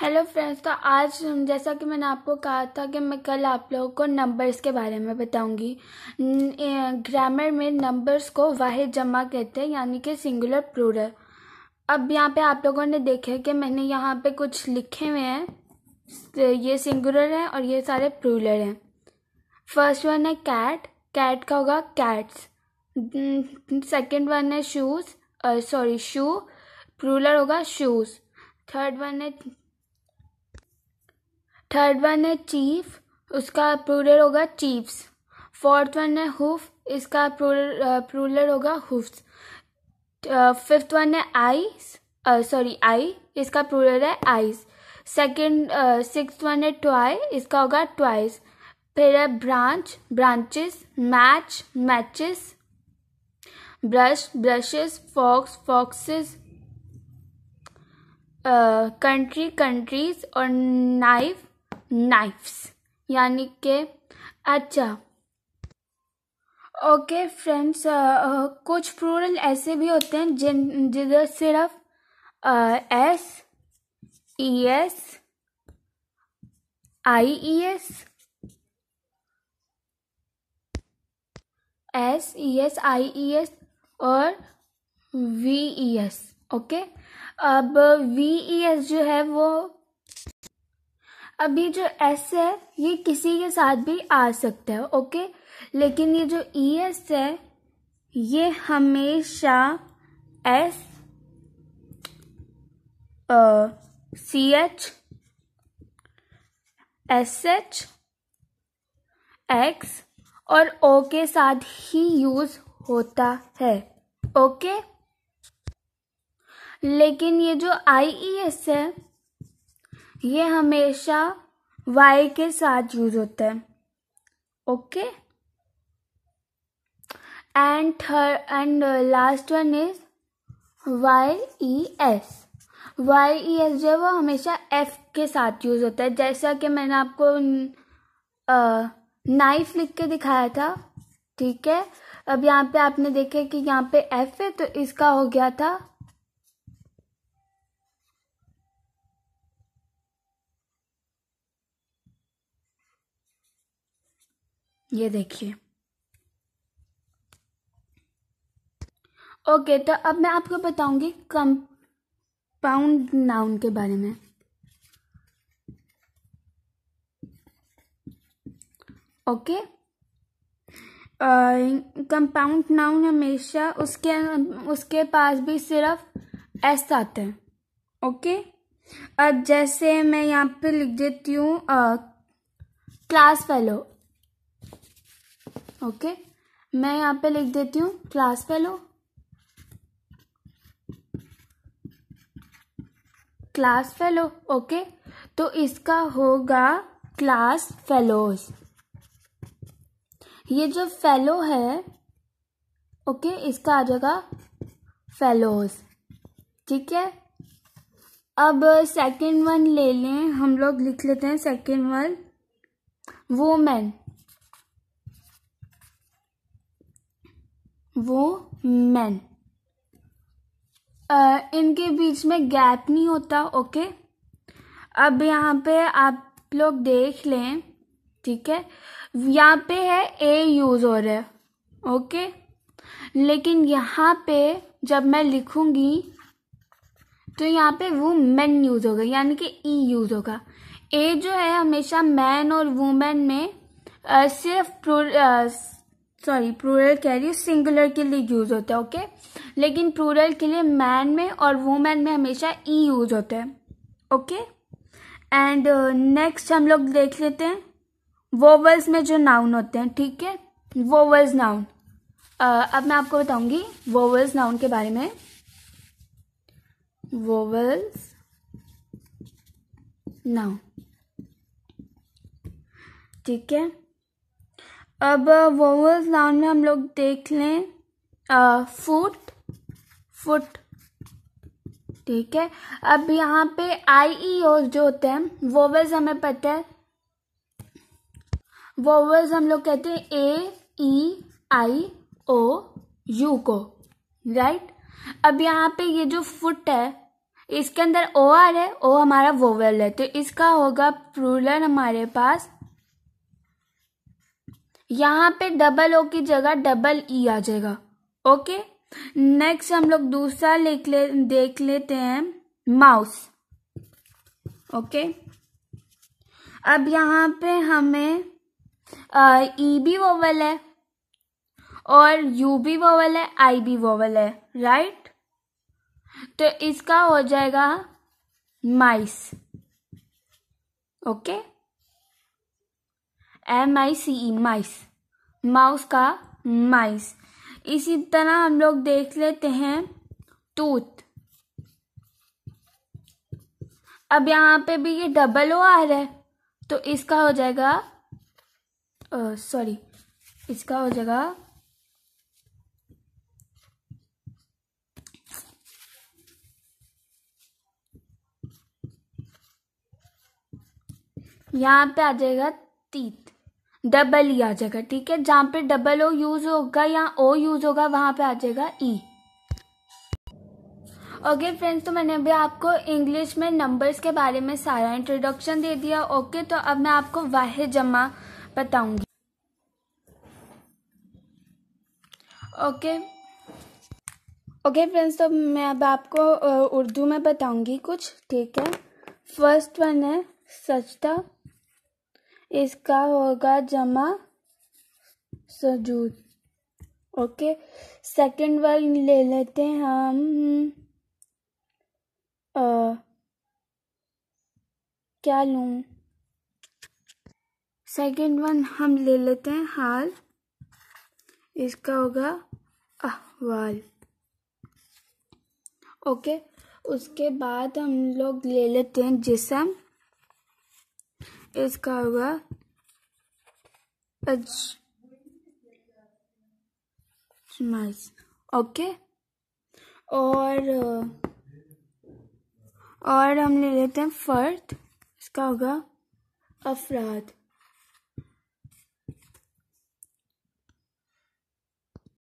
Hello friends तो आज जैसा कि मैंने आपको कहा था कि मैं कल आप लोगों को नंबर्स के बारे में बताऊंगी ग्रामर में नंबर्स को वाहिद जमा कहते हैं यानी कि सिंगुलर प्लूरल अब यहाँ पे आप लोगों ने देखा कि मैंने यहाँ पे कुछ लिखे हुए हैं ये सिंगुलर हैं और ये सारे प्लूरल हैं फर्स्ट वन है कैट कैट का होगा कैट्स सेकेंड वन है शूज़ सॉरी शू प्लूरल होगा शूज़ थर्ड वन है थर्ड वन है चीफ उसका प्रूलर होगा चीफ्स फोर्थ वन है हुफ इसका प्रूलर होगा हुफ्स फिफ्थ वन है आईज सॉरी आई इसका प्रूलर है आईस सेकेंड सिक्स वन है ट्वाई इसका होगा ट्वाइस फिर है branch branches match matches brush brushes fox foxes country countries और नाइफ नाइफ्स यानी के अच्छा ओके फ्रेंड्स कुछ प्रूरल ऐसे भी होते हैं जिन जिधर सिर्फ S E S I E S S E S I E S और वी ई एस ओके अब वी ई एस जो है वो अभी जो एस है ये किसी के साथ भी आ सकता है ओके लेकिन ये जो ई e एस है ये हमेशा S C H S H X और ओ के साथ ही यूज होता है ओके लेकिन ये जो आई ई एस है ये हमेशा वाई के साथ यूज होता है okay and third and last one is Y E S Y E S जो है वो हमेशा एफ के साथ यूज होता है जैसा कि मैंने आपको नाइफ लिख के दिखाया था ठीक है अब यहाँ पे आपने देखा कि यहाँ पे एफ है तो इसका हो गया था ये देखिए ओके तो अब मैं आपको बताऊंगी कंपाउंड नाउन के बारे में ओके कंपाउंड नाउन हमेशा उसके उसके पास भी सिर्फ एस आते हैं ओके अब जैसे मैं यहाँ पे लिख देती हूँ क्लास uh, फेलो ओके मैं यहाँ पे लिख देती हूँ class fellow class fellow okay तो इसका होगा क्लास फेलोज ये जो फेलो है ओके इसका आ जाएगा फेलोज ठीक है अब सेकंड वन ले लें हम लोग लिख लेते हैं सेकंड वन वोमेन वो मैन uh, इनके बीच में गैप नहीं होता ओके अब यहाँ पे आप लोग देख लें ठीक है यहाँ पे है ए यूज हो रहा है ओके लेकिन यहाँ पे जब मैं लिखूंगी तो यहाँ पे वो मैन यूज होगा यानी कि ई e यूज होगा ए जो है हमेशा मैन और वुमेन में आ, uh, सिर्फ सॉरी रही कैरी सिंगुलर के लिए यूज होता है ओके लेकिन प्रूरल के लिए मैन में और वुमेन में हमेशा ई e यूज होता है ओके एंड नेक्स्ट हम लोग देख लेते हैं वोवल्स में जो नाउन होते हैं ठीक है वोवल्स नाउन uh, अब मैं आपको बताऊंगी वोवल्स नाउन के बारे में वोवल्स नाउन ठीक है अब वोवल्स uh, नाउन में हम लोग देख लें फुट uh, फुट ठीक है अब यहाँ पे आई ई ओ जो होते हैं वोवल्स हमें पता है वोवल्स हम लोग कहते हैं ए ई आई ओ यू को राइट अब यहाँ पे ये जो फुट है इसके अंदर ओ आर है ओ हमारा वोवल है तो इसका होगा प्रूलर हमारे पास यहाँ पे डबल ओ की जगह डबल ई e आ जाएगा ओके नेक्स्ट हम लोग दूसरा लिख ले देख लेते हैं माउस ओके अब यहाँ पे हमें ई e भी वोवल है और यू भी वोवल है आई भी वोवल है राइट तो इसका हो जाएगा mice okay okay? M I C E mice mouse का माइस इसी तरह हम लोग देख लेते हैं टूथ अब यहाँ पे भी ये डबल ओ आ रहा है तो इसका हो जाएगा सॉरी इसका हो जाएगा यहाँ पे आ जाएगा तीत डबल ई आ जाएगा ठीक है जहां पे डबल ओ यूज होगा या ओ यूज होगा वहां पे आ जाएगा ई ओके फ्रेंड्स तो मैंने अभी आपको इंग्लिश में नंबर्स के बारे में सारा इंट्रोडक्शन दे दिया ओके okay, तो अब मैं आपको वाहि जमा बताऊंगी ओके ओके फ्रेंड्स तो मैं अब आपको उर्दू में बताऊंगी कुछ ठीक है फर्स्ट वन है सचता इसका होगा जमा सजूद ओके सेकंड वन ले लेते हैं हम आ, क्या लू सेकंड वन हम ले लेते हैं हाल इसका होगा अहवाल ओके उसके बाद हम लोग ले लेते हैं जिसम इसका होगा अजमाइश ओके और uh, और हम ले लेते हैं फर्थ इसका होगा अफराद